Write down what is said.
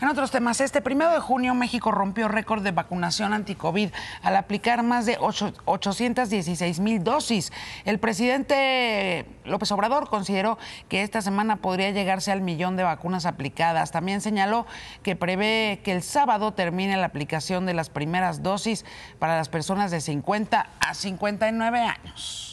En otros temas, este primero de junio México rompió récord de vacunación anticovid al aplicar más de 816 mil dosis. El presidente López Obrador consideró que esta semana podría llegarse al millón de vacunas aplicadas. También señaló que prevé que el sábado termine la aplicación de las primeras dosis para las personas de 50 a 59 años.